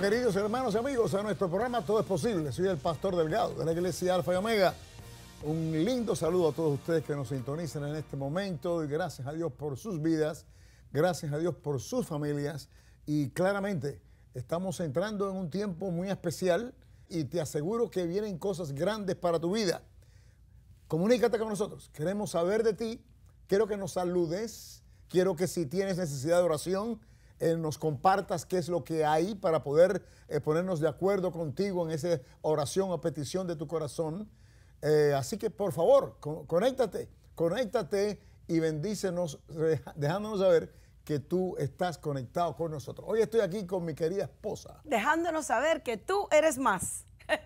queridos hermanos y amigos, a nuestro programa Todo es Posible. Soy el pastor Delgado de la Iglesia Alfa y Omega. Un lindo saludo a todos ustedes que nos sintonizan en este momento y gracias a Dios por sus vidas, gracias a Dios por sus familias y claramente estamos entrando en un tiempo muy especial y te aseguro que vienen cosas grandes para tu vida. Comunícate con nosotros, queremos saber de ti, quiero que nos saludes, quiero que si tienes necesidad de oración, eh, nos compartas qué es lo que hay para poder eh, ponernos de acuerdo contigo en esa oración o petición de tu corazón. Eh, así que por favor, conéctate, conéctate y bendícenos dejándonos saber que tú estás conectado con nosotros. Hoy estoy aquí con mi querida esposa. Dejándonos saber que tú eres más.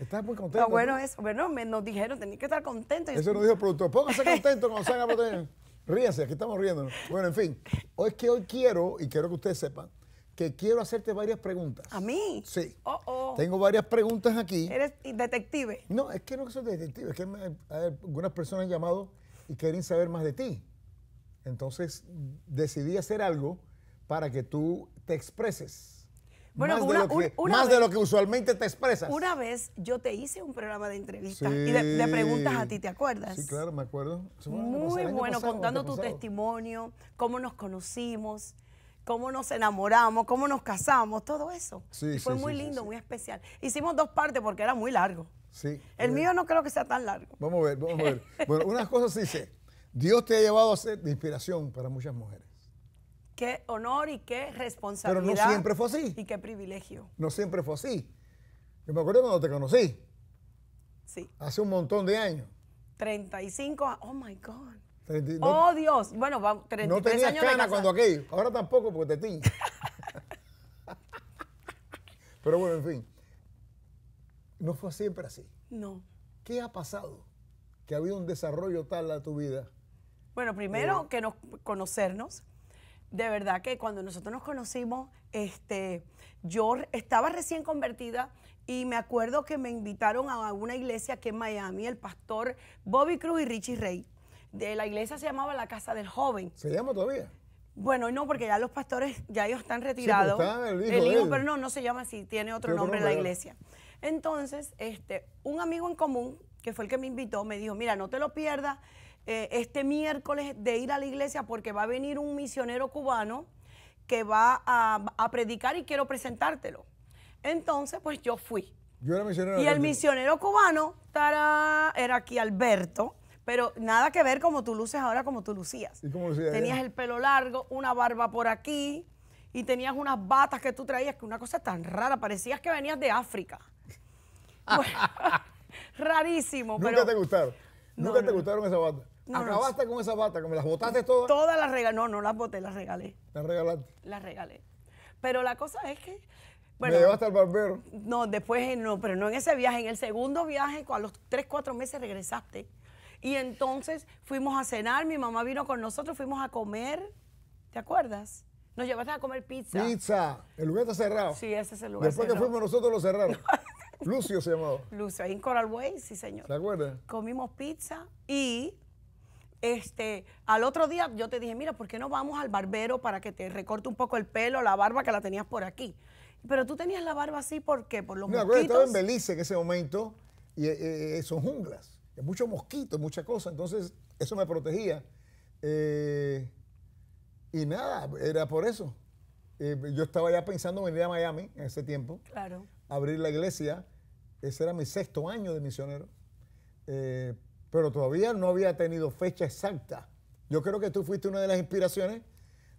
Estás muy contento. bueno, eso, bueno, me, nos dijeron, tenía que estar contento. Eso nos dijo el productor, póngase contento cuando Ríase, aquí estamos riendo. Bueno, en fin, hoy es que hoy quiero, y quiero que ustedes sepan, que quiero hacerte varias preguntas. ¿A mí? Sí. Oh, oh. Tengo varias preguntas aquí. ¿Eres detective? No, es que no soy detective, es que algunas personas han llamado y quieren saber más de ti. Entonces decidí hacer algo para que tú te expreses. Bueno, más, de, lo que, usualmente te expresas. Una vez yo te hice un programa de entrevistas y de, preguntas a ti, ¿te acuerdas? Sí, claro, me acuerdo. Muy bueno, contando tu testimonio, cómo nos conocimos, cómo nos enamoramos, cómo nos casamos, todo eso. Sí, fue muy lindo, muy especial. Hicimos dos partes porque era muy largo. Sí. El eh, mío no creo que sea tan largo. Vamos a ver, vamos a ver. bueno, unas cosas dice, Dios te ha llevado a ser de inspiración para muchas mujeres. Qué honor y qué responsabilidad. Pero no siempre fue así. Y qué privilegio. No siempre fue así. Yo me acuerdo cuando te conocí. Sí. Hace un montón de años. 35, oh my God. oh Dios, bueno, vamos, 33 no tenías años cana cuando aquello, ahora tampoco porque te tiñe. Pero bueno, en fin, no fue siempre así. No. ¿Qué ha pasado? Que ha habido un desarrollo tal a tu vida. Bueno, primero eh, que no conocernos, de verdad que cuando nosotros nos conocimos, este, yo estaba recién convertida y me acuerdo que me invitaron a una iglesia aquí en Miami, el pastor Bobby Cruz y Richie Rey. De la iglesia se llamaba La Casa del Joven. ¿Se llama todavía? Bueno, no, porque ya los pastores, ya ellos están retirados. pero el hijo, pero no, no se llama así, tiene otro nombre la iglesia. Entonces, este, un amigo en común, que fue el que me invitó, me dijo, mira, no te lo pierdas, eh, este miércoles de ir a la iglesia porque va a venir un misionero cubano que va a, predicar y quiero presentártelo. Entonces, pues yo fui. Yo era misionero. Y el misionero cubano era aquí Alberto, pero nada que ver como tú luces ahora como tú lucías. ¿Y Tenías el pelo largo, una barba por aquí y tenías unas batas que tú traías, que una cosa tan rara, parecías que venías de África. rarísimo. ¿Nunca te gustaron? ¿Nunca te gustaron esas batas? ¿Acabaste con esas batas? ¿Que me las botaste todas? Todas las regalé. No, no las boté, las regalé. ¿Las regalaste? Las regalé. Pero la cosa es que... Bueno, ¿Me llevaste al barbero? No, después eh, no, pero no en ese viaje. En el segundo viaje, a los tres, cuatro meses regresaste. Y entonces fuimos a cenar, mi mamá vino con nosotros, fuimos a comer. ¿Te acuerdas? Nos llevaste a comer pizza. Pizza. El lugar está cerrado. Sí, ese es el lugar Después que fuimos nosotros lo cerraron. Lucio se llamaba. Lucio, ahí en Coral Way, sí, señor. ¿Se acuerda? Comimos pizza y este, al otro día yo te dije, mira, ¿por qué no vamos al barbero para que te recorte un poco el pelo, la barba que la tenías por aquí? Pero tú tenías la barba así, ¿por qué? Por los no, mosquitos. estaba en Belice en ese momento y eh, eh, son junglas, muchos mosquitos, muchas cosas, entonces eso me protegía. Eh, y nada, era por eso. yo estaba ya pensando en venir a Miami en ese tiempo. Claro abrir la iglesia. Ese era mi sexto año de misionero. Eh, pero todavía no había tenido fecha exacta. Yo creo que tú fuiste una de las inspiraciones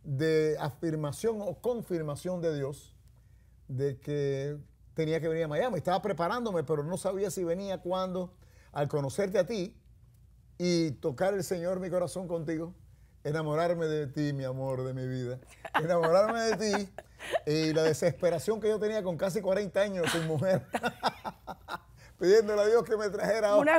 de afirmación o confirmación de Dios de que tenía que venir a Miami. Estaba preparándome, pero no sabía si venía, cuándo. Al conocerte a ti y tocar el Señor mi corazón contigo, enamorarme de ti, mi amor, de mi vida, enamorarme de ti y la desesperación que yo tenía con casi 40 años sin mujer. Pidiéndole a Dios que me trajera una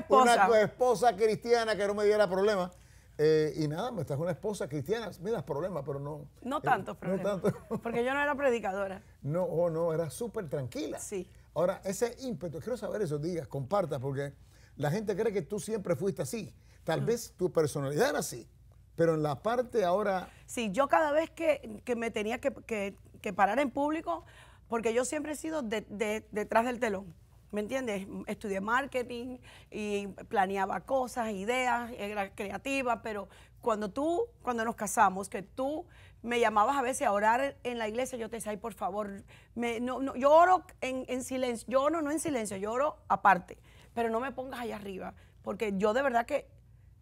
esposa, cristiana que no me diera problemas. Eh, y nada, me trajo una esposa cristiana. Mira, problemas, pero no. No tantos eh, tanto. porque yo no era predicadora. No, oh, no, era súper tranquila. Sí. Ahora, ese ímpetu, quiero saber eso, digas, compartas, porque la gente cree que tú siempre fuiste así. Tal mm. vez tu personalidad era así pero en la parte ahora... Sí, yo cada vez que, me tenía que, parar en público, porque yo siempre he sido detrás del telón. ¿Me entiendes? Estudié marketing y planeaba cosas, ideas, era creativa, pero cuando tú, cuando nos casamos, que tú me llamabas a veces a orar en la iglesia, yo te decía, ay, por favor, me, no, no, yo oro en, silencio, yo no, no en silencio, yo oro aparte, pero no me pongas allá arriba, porque yo de verdad que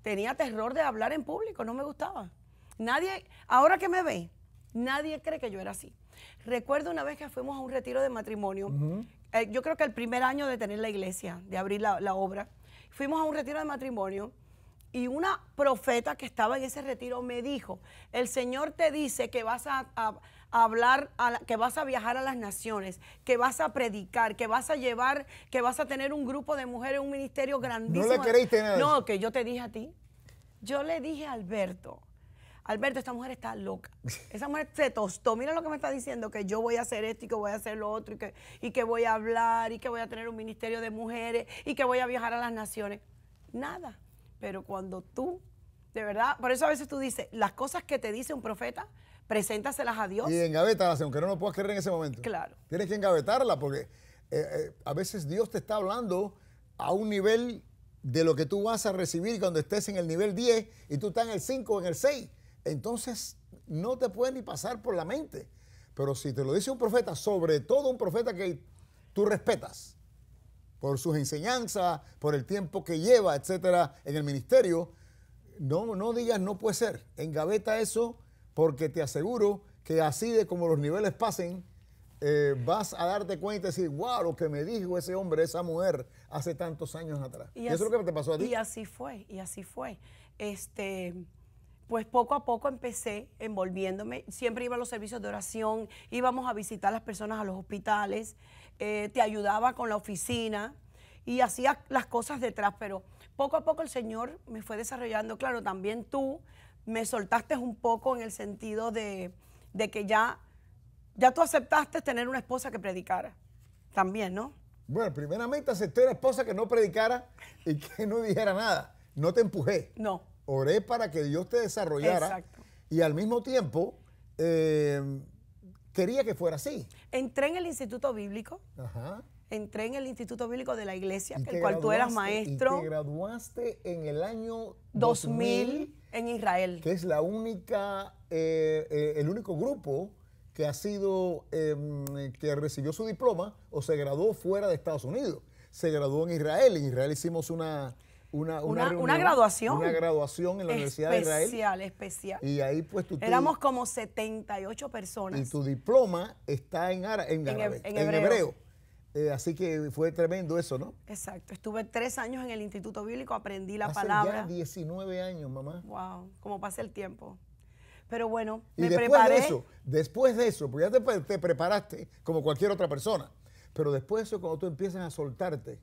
tenía terror de hablar en público, no me gustaba. Nadie, ahora que me ve, nadie cree que yo era así. Recuerdo una vez que fuimos a un retiro de matrimonio, eh, yo creo que el primer año de tener la iglesia, de abrir la, obra, fuimos a un retiro de matrimonio y una profeta que estaba en ese retiro me dijo, el Señor te dice que vas a, hablar, a que vas a viajar a las naciones, que vas a predicar, que vas a llevar, que vas a tener un grupo de mujeres, un ministerio grandísimo. No le queréis tener. No, que yo te dije a ti. Yo le dije a Alberto, Alberto, esta mujer está loca. Esa mujer se tostó. Mira lo que me está diciendo, que yo voy a hacer esto y que voy a hacer lo otro y y que voy a hablar y que voy a tener un ministerio de mujeres y que voy a viajar a las naciones. Nada. Pero cuando tú, de verdad, por eso a veces tú dices, las cosas que te dice un profeta, preséntaselas a Dios. Y engavétalas, aunque no lo puedas creer en ese momento. Claro. Tienes que engavetarla porque eh, eh, a veces Dios te está hablando a un nivel de lo que tú vas a recibir cuando estés en el nivel 10 y tú estás en el 5 o en el 6. Entonces no te puede ni pasar por la mente. Pero si te lo dice un profeta, sobre todo un profeta que tú respetas por sus enseñanzas, por el tiempo que lleva, etcétera, en el ministerio, no, no digas no puede ser. Engaveta eso porque te aseguro que así de como los niveles pasen, eh, vas a darte cuenta y decir, wow, lo que me dijo ese hombre, esa mujer, hace tantos años atrás. Y eso es lo que te pasó a ti. Y así fue, y así fue. Este, pues poco a poco empecé envolviéndome. Siempre iba a los servicios de oración, íbamos a visitar a las personas a los hospitales, eh, te ayudaba con la oficina y hacía las cosas detrás, pero poco a poco el Señor me fue desarrollando. Claro, también tú me soltaste un poco en el sentido de, que ya, ya tú aceptaste tener una esposa que predicara. También, ¿no? Bueno, primeramente acepté una esposa que no predicara y que no dijera nada. No te empujé. No. Oré para que Dios te desarrollara. Exacto. Y al mismo tiempo, eh, quería que fuera así. Entré en el Instituto Bíblico. Entré en el Instituto Bíblico de la Iglesia, el cual tú eras maestro. Y te graduaste en el año 2000, en Israel. Que es la única, eh, eh, el único grupo que ha sido, em, que recibió su diploma o se graduó fuera de Estados Unidos. Se graduó en Israel. En Israel hicimos una, una, graduación. Una graduación en la Universidad de Israel. Especial, especial. Y ahí pues tú... Éramos como 78 personas. Y tu diploma está en, en, hebreo. Eh, así que fue tremendo eso, ¿no? Exacto. Estuve tres años en el Instituto Bíblico, aprendí la palabra. Ya 19 años, mamá. Wow, como pasa el tiempo. Pero bueno, me después preparé. De eso, después de eso, porque ya te, te preparaste como cualquier otra persona. Pero después de eso, cuando tú empiezas a soltarte,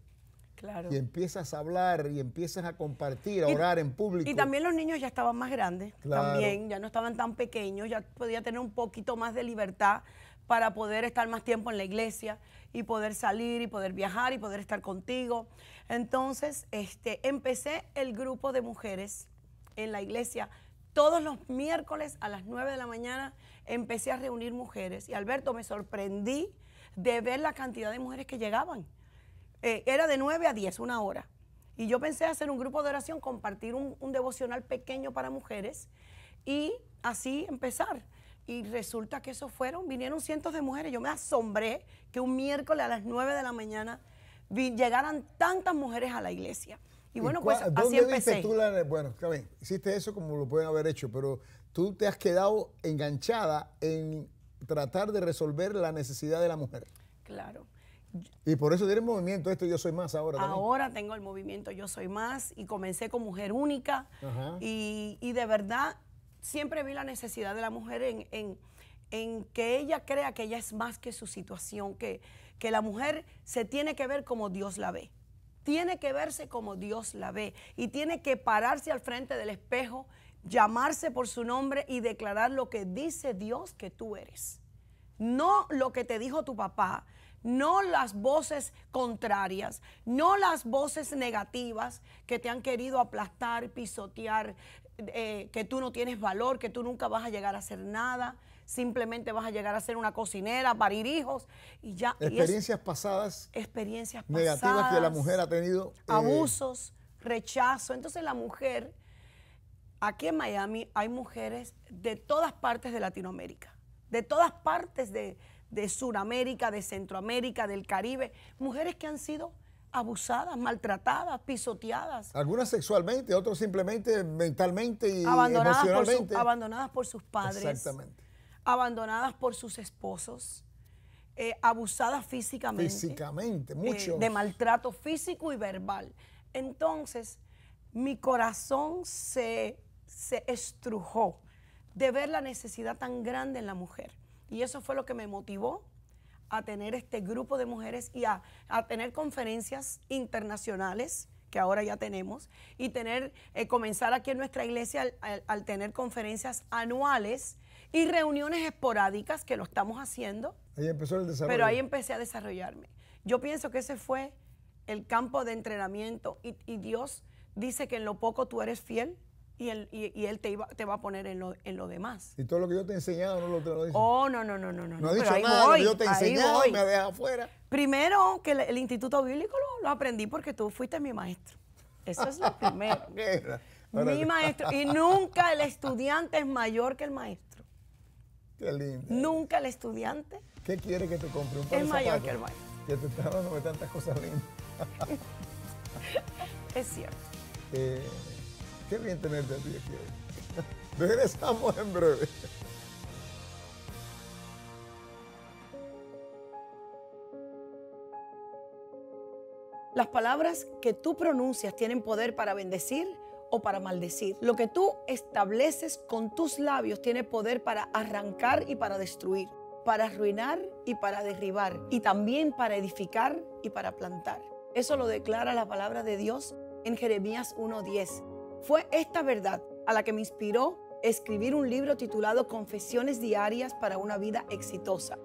y empiezas a hablar y empiezas a compartir, a orar en público. Y también los niños ya estaban más grandes, también, ya no estaban tan pequeños, ya podía tener un poquito más de libertad para poder estar más tiempo en la iglesia y poder salir y poder viajar y poder estar contigo. Entonces, este, empecé el grupo de mujeres en la iglesia. Todos los miércoles a las 9 de la mañana empecé a reunir mujeres y Alberto me sorprendí de ver la cantidad de mujeres que llegaban. Eh, era de 9 a 10, una hora. Y yo pensé hacer un grupo de oración, compartir un, devocional pequeño para mujeres y así empezar. Y resulta que eso fueron, vinieron cientos de mujeres. Yo me asombré que un miércoles a las 9 de la mañana llegaran tantas mujeres a la iglesia. Y bueno, pues ¿dónde así empecé. Tú bueno, está bien, hiciste eso como lo pueden haber hecho, pero tú te has quedado enganchada en tratar de resolver la necesidad de la mujer. Claro. Y por eso tiene movimiento esto Yo Soy Más ahora. Ahora tengo el movimiento Yo Soy Más y comencé con Mujer Única y, de verdad siempre vi la necesidad de la mujer en, que ella crea que ella es más que su situación, que, que la mujer se tiene que ver como Dios la ve. Tiene que verse como Dios la ve y tiene que pararse al frente del espejo, llamarse por su nombre y declarar lo que dice Dios que tú eres. No lo que te dijo tu papá, no las voces contrarias, no las voces negativas que te han querido aplastar, pisotear, eh, que tú no tienes valor, que tú nunca vas a llegar a hacer nada, simplemente vas a llegar a ser una cocinera, parir hijos y ya. Experiencias pasadas. Experiencias negativas pasadas. Negativas que la mujer ha tenido. Eh, abusos, rechazo. Entonces la mujer, aquí en Miami hay mujeres de todas partes de Latinoamérica, de todas partes de, de Sudamérica, de Centroamérica, del Caribe, mujeres que han sido abusadas, maltratadas, pisoteadas. Algunas sexualmente, otras simplemente mentalmente y emocionalmente. abandonadas por sus padres. Exactamente. Abandonadas por sus esposos. Eh, abusadas físicamente. Físicamente, eh, mucho. de maltrato físico y verbal. Entonces, mi corazón se, se estrujó de ver la necesidad tan grande en la mujer. Y eso fue lo que me motivó a tener este grupo de mujeres y a, tener conferencias internacionales que ahora ya tenemos y tener eh, comenzar aquí en nuestra iglesia al, tener conferencias anuales y reuniones esporádicas que lo estamos haciendo. Ahí empezó el desarrollo. Pero ahí empecé a desarrollarme. Yo pienso que ese fue el campo de entrenamiento y Dios dice que en lo poco tú eres fiel, y él, y, él te, iba, te va a poner en lo, en lo demás. Y todo lo que yo te he enseñado no lo, te lo dice. Oh, no, no, no, no. No, no ha dicho nada, lo que yo te he enseñado me ha afuera. Primero, que el, Instituto Bíblico lo, aprendí porque tú fuiste mi maestro. Eso es lo primero. mi maestro. Y nunca el estudiante es mayor que el maestro. Qué lindo. Nunca el estudiante. ¿Qué quiere que te compre un par Es mayor que el maestro. Que te está dando tantas cosas lindas. es cierto. Eh, Qué bien tenerte aquí. Regresamos en breve. Las palabras que tú pronuncias tienen poder para bendecir o para maldecir. Lo que tú estableces con tus labios tiene poder para arrancar y para destruir, para arruinar y para derribar, y también para edificar y para plantar. Eso lo declara la palabra de Dios en Jeremías 1.10. Fue esta verdad a la que me inspiró escribir un libro titulado Confesiones Diarias para una vida exitosa.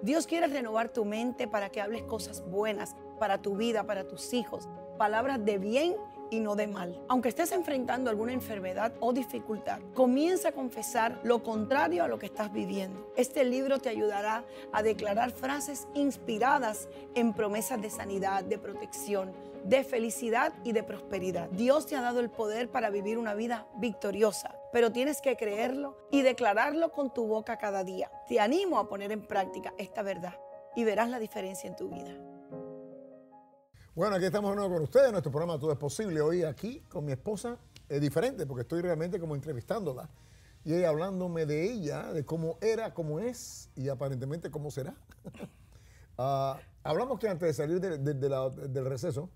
Dios quiere renovar tu mente para que hables cosas buenas para tu vida, para tus hijos, palabras de bien y no de mal. Aunque estés enfrentando alguna enfermedad o dificultad, comienza a confesar lo contrario a lo que estás viviendo. Este libro te ayudará a declarar frases inspiradas en promesas de sanidad, de protección, de felicidad y de prosperidad. Dios te ha dado el poder para vivir una vida victoriosa, pero tienes que creerlo y declararlo con tu boca cada día. Te animo a poner en práctica esta verdad y verás la diferencia en tu vida. Bueno, aquí estamos de nuevo con ustedes, en nuestro programa Todo es Posible. Hoy aquí con mi esposa es diferente porque estoy realmente como entrevistándola y ella hablándome de ella, de cómo era, cómo es y aparentemente cómo será. Ah, hablamos que antes de salir del receso,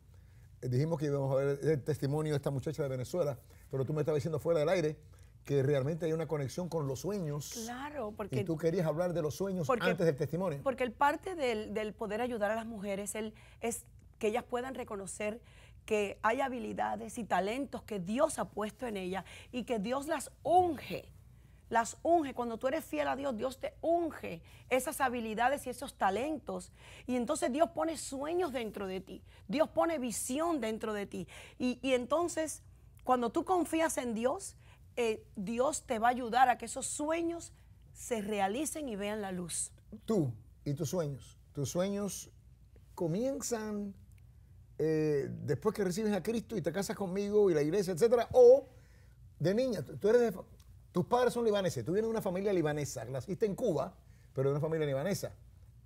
eh, dijimos que íbamos a ver el testimonio de esta muchacha de Venezuela, pero tú me estabas diciendo fuera del aire que realmente hay una conexión con los sueños. Claro, porque... Y tú querías hablar de los sueños antes del testimonio. Porque el parte del, poder ayudar a las mujeres el, es que ellas puedan reconocer que hay habilidades y talentos que Dios ha puesto en ellas y que Dios las unge. Las unge, cuando tú eres fiel a Dios, Dios te unge esas habilidades y esos talentos. Y entonces Dios pone sueños dentro de ti, Dios pone visión dentro de ti. Y, entonces, cuando tú confías en Dios, eh, Dios te va a ayudar a que esos sueños se realicen y vean la luz. Tú y tus sueños, tus sueños comienzan eh, después que recibes a Cristo y te casas conmigo y la iglesia, etcétera, o de niña, tú eres tus padres son libaneses, tú vienes de una familia libanesa, naciste en Cuba, pero de una familia libanesa,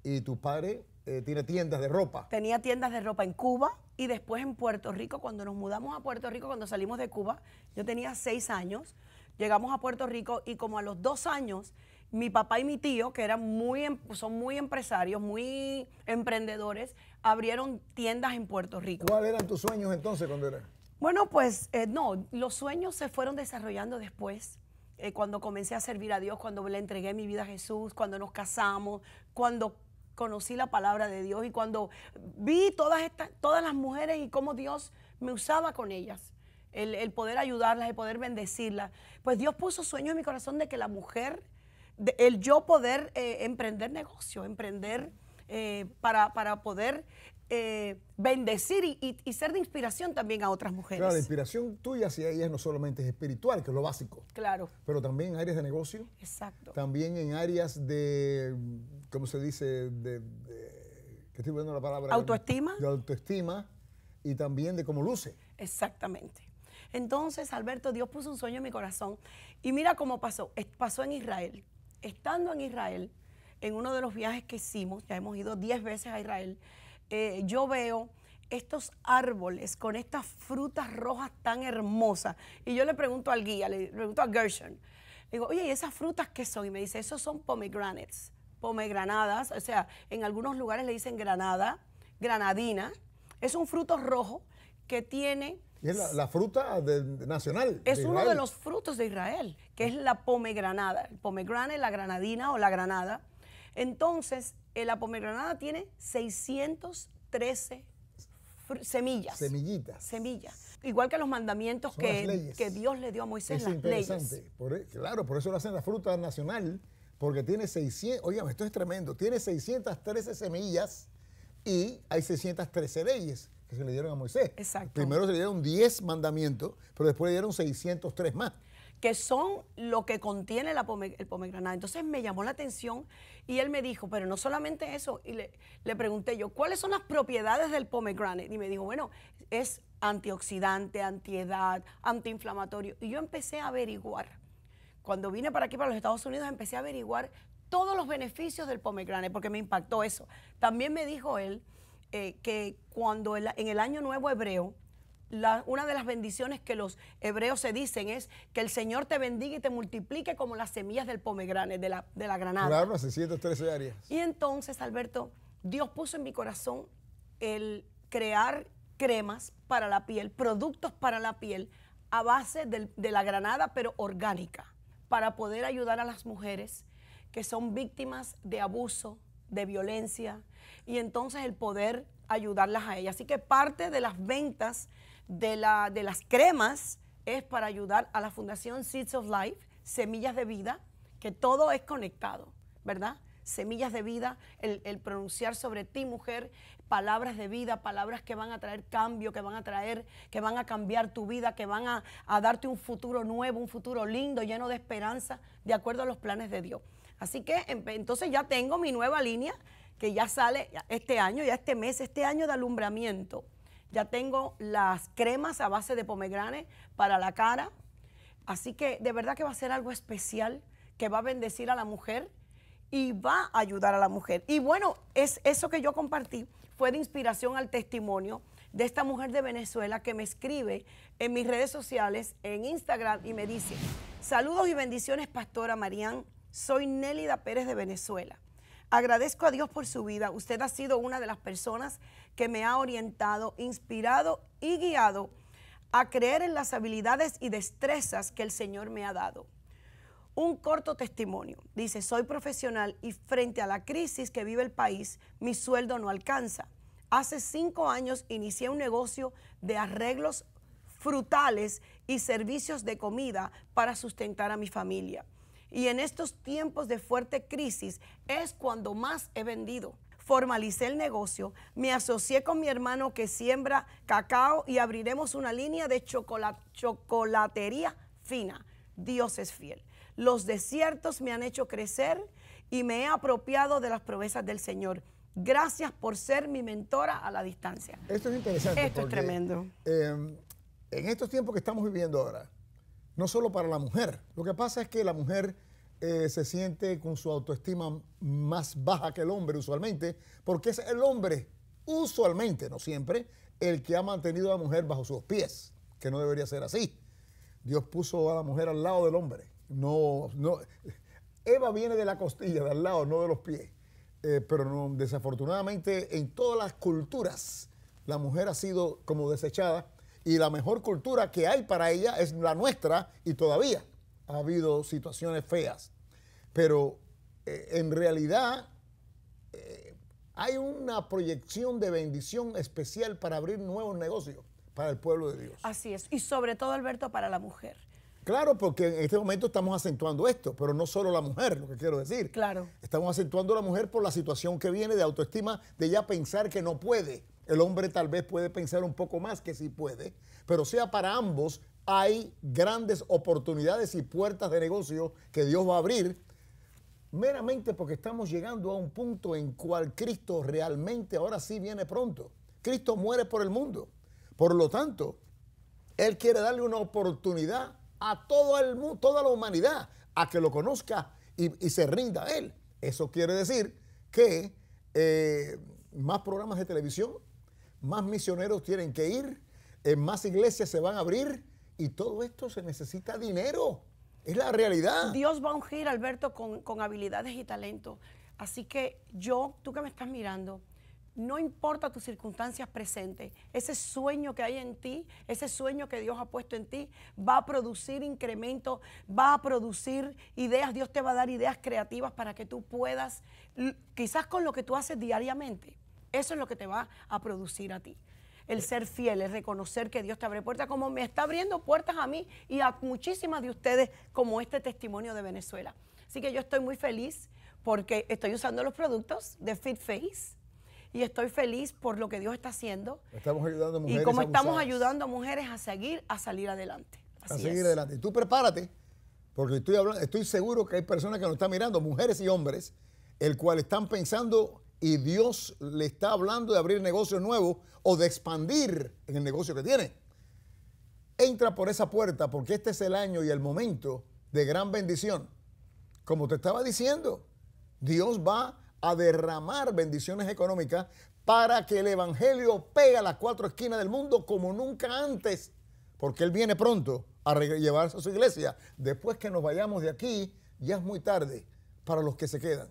y tu padre eh, tiene tiendas de ropa. Tenía tiendas de ropa en Cuba y después en Puerto Rico, cuando nos mudamos a Puerto Rico, cuando salimos de Cuba, yo tenía seis años, llegamos a Puerto Rico y como a los dos años, mi papá y mi tío, que eran muy, em, son muy empresarios, muy emprendedores, abrieron tiendas en Puerto Rico. ¿Cuáles eran tus sueños entonces cuando eras? Bueno, pues eh, no, los sueños se fueron desarrollando después. Eh, cuando comencé a servir a Dios, cuando le entregué mi vida a Jesús, cuando nos casamos, cuando conocí la palabra de Dios y cuando vi todas, estas, todas las mujeres y cómo Dios me usaba con ellas. El, el, poder ayudarlas, el poder bendecirlas. Pues Dios puso sueños en mi corazón de que la mujer el yo poder eh, emprender negocio, emprender eh, para, para, poder eh, bendecir y, ser de inspiración también a otras mujeres. Claro, la inspiración tuya hacia ellas no solamente es espiritual, que es lo básico. Claro. Pero también en áreas de negocio. Exacto. También en áreas de, ¿cómo se dice? De, estoy poniendo la palabra. Autoestima. De autoestima y también de cómo luce. Exactamente. Entonces, Alberto, Dios puso un sueño en mi corazón. Y mira cómo pasó. Pasó en Israel estando en Israel, en uno de los viajes que hicimos, ya hemos ido 10 veces a Israel, eh, yo veo estos árboles con estas frutas rojas tan hermosas. Y yo le pregunto al guía, le pregunto a Gershon, le digo, oye, ¿y esas frutas qué son? Y me dice, esos son pomegranates, pomegranadas, o sea, en algunos lugares le dicen granada, granadina. Es un fruto rojo que tiene... es la, fruta nacional. Es uno de los frutos de Israel, que es la pomegranada. El pomegranate, la granadina o la granada. Entonces, eh, la pomegranada tiene 613 semillas. Semillitas. Semillas. Igual que los mandamientos que, que, Dios le dio a Moisés, las leyes. E, claro, por eso lo hacen la fruta nacional, porque tiene 600, oigan, esto es tremendo, tiene 613 semillas y hay 613 leyes que se le dieron a Moisés. Exacto. Primero se le dieron 10 mandamientos, pero después le dieron 603 más. Que son lo que contiene la el pomegranate. Entonces me llamó la atención y él me dijo, pero no solamente eso. Y le, pregunté yo, ¿cuáles son las propiedades del pomegranate? Y me dijo, bueno, es antioxidante, antiedad, antiinflamatorio. Y yo empecé a averiguar. Cuando vine para aquí, para los Estados Unidos, empecé a averiguar todos los beneficios del pomegranate, porque me impactó eso. También me dijo él eh, que cuando en el año nuevo hebreo, una de las bendiciones que los hebreos se dicen es que el Señor te bendiga y te multiplique como las semillas del pomegranate, de la, granada. Y entonces, Alberto, Dios puso en mi corazón el crear cremas para la piel, productos para la piel a base de la granada, pero orgánica, para poder ayudar a las mujeres que son víctimas de abuso, de violencia y entonces el poder ayudarlas a ellas. Así que parte de las ventas de, las cremas es para ayudar a la Fundación Seeds of Life, Semillas de Vida, que todo es conectado, ¿verdad? Semillas de vida, el, pronunciar sobre ti, mujer, palabras de vida, palabras que van a traer cambio, que van a traer, que van a cambiar tu vida, que van a darte un futuro nuevo, un futuro lindo, lleno de esperanza, de acuerdo a los planes de Dios. Así que em, entonces ya tengo mi nueva línea que ya sale este año, ya este mes, este año de alumbramiento. Ya tengo las cremas a base de pomegranes para la cara. Así que de verdad que va a ser algo especial que va a bendecir a la mujer y va a ayudar a la mujer. Y bueno, es eso que yo compartí fue de inspiración al testimonio de esta mujer de Venezuela que me escribe en mis redes sociales, en Instagram y me dice, "Saludos y bendiciones, pastora Marían. Soy Nélida Pérez de Venezuela. Agradezco a Dios por su vida. Usted ha sido una de las personas que me ha orientado, inspirado y guiado a creer en las habilidades y destrezas que el Señor me ha dado. Un corto testimonio. Dice, soy profesional y frente a la crisis que vive el país, mi sueldo no alcanza. Hace cinco años inicié un negocio de arreglos frutales y servicios de comida para sustentar a mi familia. Y en estos tiempos de fuerte crisis es cuando más he vendido. Formalicé el negocio, me asocié con mi hermano que siembra cacao y abriremos una línea de chocolatería fina. Dios es fiel. Los desiertos me han hecho crecer y me he apropiado de las promesas del Señor. Gracias por ser mi mentora a la distancia. Esto es interesante. Esto es tremendo. Em, en estos tiempos que estamos viviendo ahora, no solo para la mujer. Lo que pasa es que la mujer eh, se siente con su autoestima más baja que el hombre usualmente, porque es el hombre, usualmente, no siempre, el que ha mantenido a la mujer bajo sus pies, que no debería ser así. Dios puso a la mujer al lado del hombre. No, no, Eva viene de la costilla, de al lado, no de los pies. Eh, pero desafortunadamente en todas las culturas la mujer ha sido como desechada y la mejor cultura que hay para ella es la nuestra y todavía ha habido situaciones feas. Pero eh, en realidad eh, hay una proyección de bendición especial para abrir nuevos negocios para el pueblo de Dios. Así es, y sobre todo Alberto para la mujer. Claro, porque en este momento estamos acentuando esto, pero no solo la mujer, lo que quiero decir. Claro. Estamos acentuando la mujer por la situación que viene de autoestima, de ya pensar que no puede, el hombre tal vez puede pensar un poco más que sí puede, pero sea para ambos, hay grandes oportunidades y puertas de negocio que Dios va a abrir meramente porque estamos llegando a un punto en cual Cristo realmente ahora sí viene pronto. Cristo muere por el mundo. Por lo tanto, Él quiere darle una oportunidad a todo toda la humanidad, a que lo conozca y, se rinda a Él. Eso quiere decir que eh, más programas de televisión, más misioneros tienen que ir, en más iglesias se van a abrir y todo esto se necesita dinero. Es la realidad. Dios va a ungir, Alberto, con, habilidades y talento, Así que yo, tú que me estás mirando, no importa tus circunstancias presentes, ese sueño que hay en ti, ese sueño que Dios ha puesto en ti, va a producir incremento, va a producir ideas, Dios te va a dar ideas creativas para que tú puedas, quizás con lo que tú haces diariamente, eso es lo que te va a producir a ti. El ser fiel, el reconocer que Dios te abre puertas, como me está abriendo puertas a mí y a muchísimas de ustedes, como este testimonio de Venezuela. Así que yo estoy muy feliz porque estoy usando los productos de Fit Face y estoy feliz por lo que Dios está haciendo. Estamos ayudando a mujeres. Y como estamos ayudando a mujeres a seguir, a salir adelante. a seguir adelante. Y tú prepárate, porque estoy, estoy seguro que hay personas que nos están mirando, mujeres y hombres, el cual están pensando y Dios le está hablando de abrir negocios nuevos o de expandir en el negocio que tiene. Entra por esa puerta porque este es el año y el momento de gran bendición. Como te estaba diciendo, Dios va a derramar bendiciones económicas para que el Evangelio pegue las cuatro esquinas del mundo como nunca antes, porque Él viene pronto a llevarse a su iglesia. Después que nos vayamos de aquí, ya es muy tarde para los que se quedan.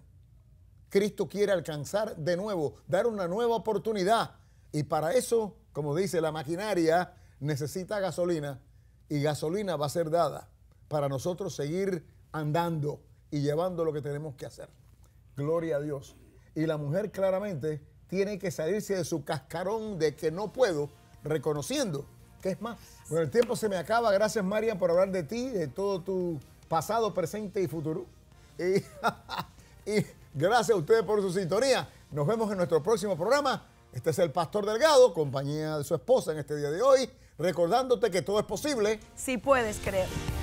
Cristo quiere alcanzar de nuevo, dar una nueva oportunidad. Y para eso, como dice la maquinaria, necesita gasolina y gasolina va a ser dada para nosotros seguir andando y llevando lo que tenemos que hacer. Gloria a Dios. Y la mujer claramente tiene que salirse de su cascarón de que no puedo, reconociendo que es más. Bueno, el tiempo se me acaba. Gracias, María, por hablar de ti, de todo tu pasado, presente y futuro. Gracias a ustedes por su sintonía. Nos vemos en nuestro próximo programa. Este es el Pastor Delgado, compañía de su esposa en este día de hoy, recordándote que todo es posible. Si puedes creer.